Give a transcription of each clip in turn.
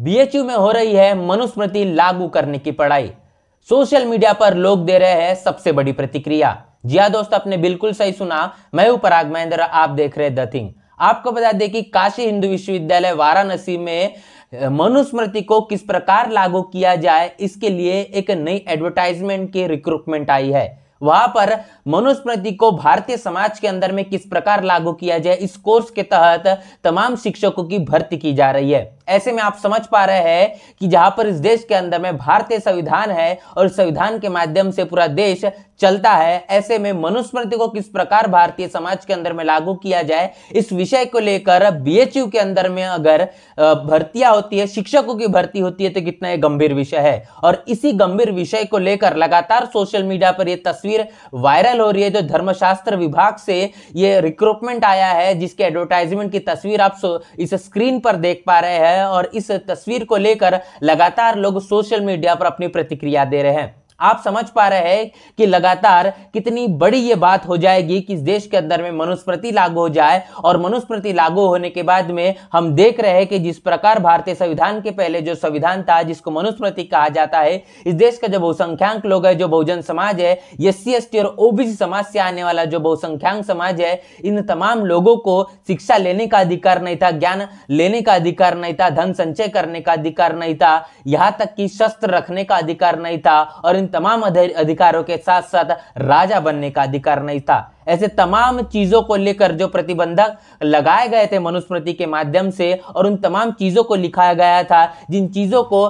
BHU में हो रही है मनुस्मृति लागू करने की पढ़ाई सोशल मीडिया पर लोग दे रहे हैं सबसे बड़ी प्रतिक्रिया जी हाँ दोस्त आपने बिल्कुल सही सुना मैं हूं पराग महेंद्र आप देख रहे द थिंग आपको बता दें कि काशी हिंदू विश्वविद्यालय वाराणसी में मनुस्मृति को किस प्रकार लागू किया जाए इसके लिए एक नई एडवर्टाइजमेंट की रिक्रूटमेंट आई है वहां पर मनुस्मृति को भारतीय समाज के अंदर में किस प्रकार लागू किया जाए इस कोर्स के तहत तमाम शिक्षकों की भर्ती की जा रही है ऐसे में आप समझ पा रहे हैं कि जहां पर इस देश के अंदर में भारतीय संविधान है और संविधान के माध्यम से पूरा देश चलता है ऐसे में मनुस्मृति को किस प्रकार भारतीय समाज के अंदर में लागू किया जाए इस विषय को लेकर बी के अंदर में अगर भर्तियां होती है शिक्षकों की भर्ती होती है तो कितना एक गंभीर विषय है और इसी गंभीर विषय को लेकर लगातार सोशल मीडिया पर यह तस्वीर वायरल हो रही है जो धर्मशास्त्र विभाग से ये रिक्रूटमेंट आया है जिसके एडवर्टाइजमेंट की तस्वीर आप इस स्क्रीन पर देख पा रहे हैं और इस तस्वीर को लेकर लगातार लोग सोशल मीडिया पर अपनी प्रतिक्रिया दे रहे हैं आप समझ पा रहे हैं कि लगातार कितनी बड़ी ये बात हो जाएगी कि इस देश के अंदर में मनुस्मृति लागू हो जाए और मनुस्मृति लागू होने के बाद में हम देख रहे हैं कि जिस प्रकार भारतीय संविधान के पहले जो संविधान था जिसको मनुस्मृति कहा जाता है इस देश का जो बहुसंख्याक लोग है जो बहुजन समाज है एस सी और ओबीसी समाज से आने वाला जो बहुसंख्याक समाज है इन तमाम लोगों को शिक्षा लेने का अधिकार नहीं था ज्ञान लेने का अधिकार नहीं था धन संचय करने का अधिकार नहीं था यहां तक कि शस्त्र रखने का अधिकार नहीं था और इन तमाम अधिकारों के साथ साथ राजा बनने का अधिकार नहीं था ऐसे तमाम चीज़ों को लेकर जो प्रतिबंधक लगाए गए थे मनुस्मृति के माध्यम से और उन तमाम चीज़ों को लिखाया गया था जिन चीज़ों को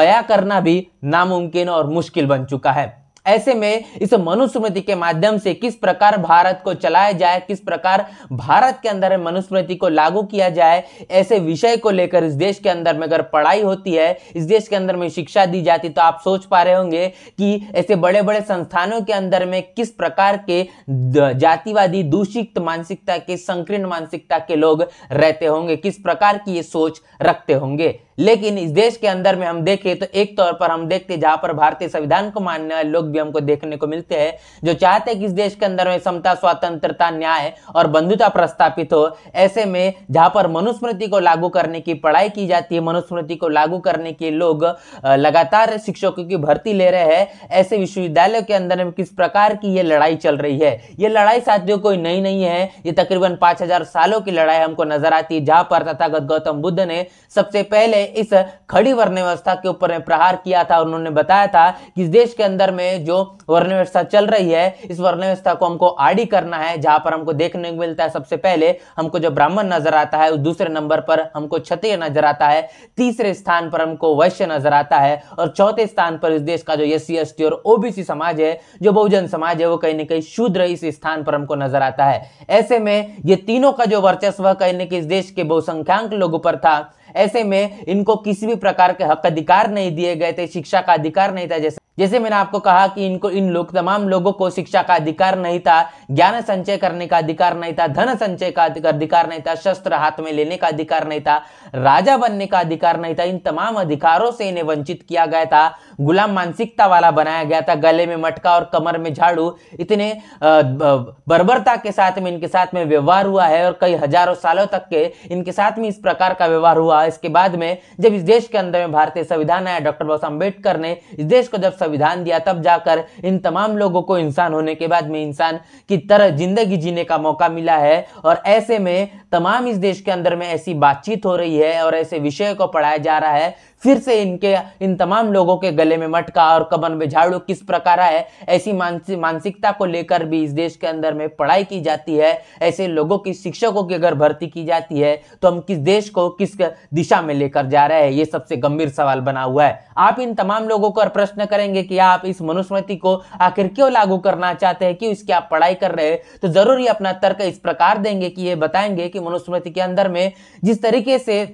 बया करना भी नामुमकिन और मुश्किल बन चुका है ऐसे में इस मनुस्मृति के माध्यम से किस प्रकार भारत को चलाया जाए किस प्रकार भारत के अंदर मनुस्मृति को लागू किया जाए ऐसे विषय को लेकर इस देश के अंदर में अगर पढ़ाई होती है इस देश के अंदर में शिक्षा दी जाती तो आप सोच पा रहे होंगे कि ऐसे बड़े बड़े संस्थानों के अंदर में किस प्रकार के जातिवादी दूषित मानसिकता के संकीर्ण मानसिकता के लोग रहते होंगे किस प्रकार की ये सोच रखते होंगे लेकिन इस देश के अंदर में हम देखें तो एक तौर पर हम देखते जहां पर भारतीय संविधान को मानने वाले लोग भी हमको देखने को मिलते हैं जो चाहते हैं कि इस देश के अंदर में समता स्वतंत्रता न्याय और बंधुता प्रस्तापित हो ऐसे में जहां पर मनुस्मृति को लागू करने की पढ़ाई की जाती है मनुस्मृति को लागू करने के लोग लगातार शिक्षकों की भर्ती ले रहे हैं ऐसे विश्वविद्यालयों के अंदर में किस प्रकार की ये लड़ाई चल रही है ये लड़ाई साथियों कोई नई नहीं है ये तकरीबन पांच सालों की लड़ाई हमको नजर आती है जहां पर तथागत गौतम बुद्ध ने सबसे पहले इस खड़ी वर्ण व्यवस्था के ऊपर प्रहार किया था उन्होंने बताया था कि इस देश के अंदर में जो वर्ण व्यवस्था चल रही है इस वर्ण व्यवस्था को हमको आड़ी करना है जहां पर हमको देखने को मिलता है सबसे पहले हमको जो ब्राह्मण नजर आता है दूसरे नंबर पर हमको क्षत्रिय नजर आता है तीसरे स्थान पर हमको वैश्य नजर आता है और चौथे स्थान पर इस देश का जो एस सी और ओबीसी समाज है जो बहुजन समाज है वो कहीं ना कहीं शूद्र इस स्थान पर हमको नजर आता है ऐसे में ये तीनों का जो वर्चस्व कहीं ना कहीं इस देश के बहुसंख्याक लोगों पर था ऐसे में इनको किसी भी प्रकार के हक अधिकार नहीं दिए गए थे शिक्षा का अधिकार नहीं था जैसे जैसे मैंने आपको कहा कि इनको इन लोग तमाम लोगों को शिक्षा का अधिकार नहीं था ज्ञान संचय करने का अधिकार नहीं था धन संचय का अधिकार नहीं था शस्त्र हाथ में लेने का अधिकार नहीं था राजा बनने का अधिकार नहीं था इन तमाम अधिकारों से इन्हें वंचित किया गया था गुलाम मानसिकता वाला बनाया गया था गले में मटका और कमर में झाड़ू इतने बर्बरता के साथ में इनके साथ में व्यवहार हुआ है और कई हजारों सालों तक के इनके साथ में इस प्रकार का व्यवहार हुआ इसके बाद में जब इस देश के अंदर में भारतीय संविधान आया डॉक्टर बाबा अम्बेडकर ने इस देश को जब संविधान दिया तब जाकर इन तमाम लोगों को इंसान होने के बाद में इंसान की तरह जिंदगी जीने का मौका मिला है और ऐसे में तमाम इस देश के अंदर में ऐसी बातचीत हो रही है और ऐसे विषय को पढ़ाया जा रहा है फिर से इनके इन तमाम लोगों के गले में मटका और कबन में झाड़ू किस प्रकार है ऐसी मानसिकता को लेकर भी इस देश के अंदर में पढ़ाई की जाती है ऐसे लोगों की शिक्षकों की अगर भर्ती की जाती है तो हम किस देश को किस दिशा में लेकर जा रहे हैं ये सबसे गंभीर सवाल बना हुआ है आप इन तमाम लोगों को प्रश्न करेंगे करेंगे कि आप इस मनुस्मृति को आखिर क्यों लागू करना चाहते हैं क्यों इसकी आप पढ़ाई कर रहे हैं तो जरूर अपना तर्क इस प्रकार देंगे कि ये बताएंगे कि मनुस्मृति के अंदर में जिस तरीके से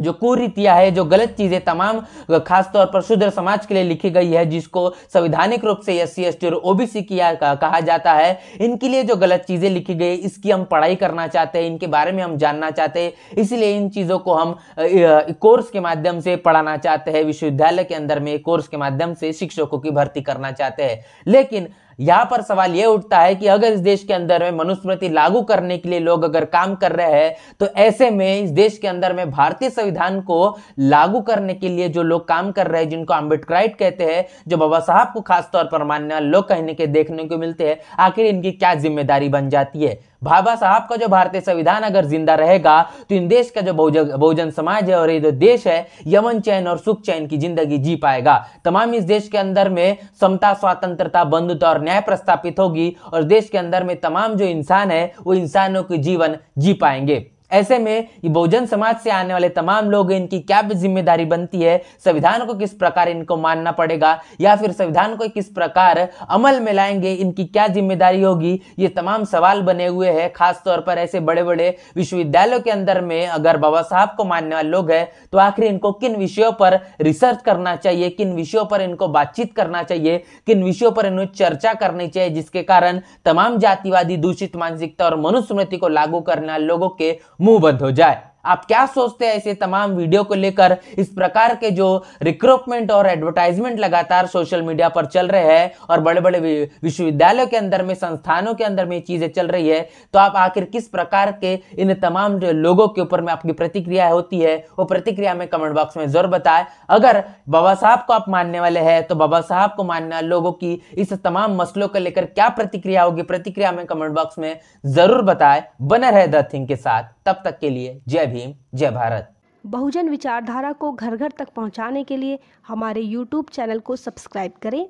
जो कुरीतियां है जो गलत चीज़ें तमाम खासतौर पर शुद्ध समाज के लिए लिखी गई है जिसको संविधानिक रूप से एस सी एस टी और ओबीसी किया कहा जाता है इनके लिए जो गलत चीज़ें लिखी गई इसकी हम पढ़ाई करना चाहते हैं इनके बारे में हम जानना चाहते हैं इसलिए इन चीज़ों को हम कोर्स के माध्यम से पढ़ाना चाहते हैं विश्वविद्यालय के अंदर में कोर्स के माध्यम से शिक्षकों की भर्ती करना चाहते हैं लेकिन यहां पर सवाल यह उठता है कि अगर इस देश के अंदर में मनुस्मृति लागू करने के लिए लोग अगर काम कर रहे हैं तो ऐसे में इस देश के अंदर में भारतीय संविधान को लागू करने के लिए जो लोग काम कर रहे हैं जिनको आम्बेडकराइट कहते हैं जो बाबा साहब को खासतौर पर मान्य लोग कहने के देखने को मिलते हैं आखिर इनकी क्या जिम्मेदारी बन जाती है बाबा साहब का जो भारतीय संविधान अगर जिंदा रहेगा तो इन देश का जो बहुजन समाज है और ये जो देश है यमन चैन और सुख चैन की जिंदगी जी पाएगा तमाम इस देश के अंदर में समता स्वतंत्रता बंधुता और न्याय प्रस्थापित होगी और देश के अंदर में तमाम जो इंसान है वो इंसानों के जीवन जी पाएंगे ऐसे में ये बहुजन समाज से आने वाले तमाम लोग इनकी क्या जिम्मेदारी बनती है संविधान को किस प्रकार इनको मानना पड़ेगा या फिर संविधान को किस प्रकार अमल में लाएंगे इनकी क्या जिम्मेदारी होगी ये तमाम सवाल बने हुए हैं खासतौर पर ऐसे बड़े बड़े विश्वविद्यालयों के अंदर में अगर बाबा साहब को मानने वाले लोग हैं तो आखिर इनको किन विषयों पर रिसर्च करना चाहिए किन विषयों पर इनको बातचीत करना चाहिए किन विषयों पर इन्हें चर्चा करनी चाहिए जिसके कारण तमाम जातिवादी दूषित मानसिकता और मनुस्मृति को लागू करने वाले लोगों के मुंह बंद हो जाए आप क्या सोचते हैं ऐसे तमाम वीडियो को लेकर इस प्रकार के जो रिक्रूटमेंट और एडवर्टाइजमेंट लगातार सोशल मीडिया पर चल रहे हैं और बड़े बड़े विश्वविद्यालयों के अंदर में संस्थानों के अंदर में चीज़ें चल रही है तो आप आखिर किस प्रकार के इन तमाम जो लोगों के ऊपर में आपकी प्रतिक्रिया होती है वो प्रतिक्रिया में कमेंट बॉक्स में जरूर बताए अगर बाबा साहब को आप मानने वाले हैं तो बाबा साहब को मानने वाले लोगों की इस तमाम मसलों को लेकर क्या प्रतिक्रिया होगी प्रतिक्रिया में कमेंट बॉक्स में जरूर बताए बने रहे द थिंग के साथ तब तक के लिए जय भीम जय भारत बहुजन विचारधारा को घर घर तक पहुंचाने के लिए हमारे YouTube चैनल को सब्सक्राइब करें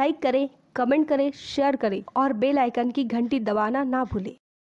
लाइक करें कमेंट करें शेयर करें और बेल आइकन की घंटी दबाना ना भूलें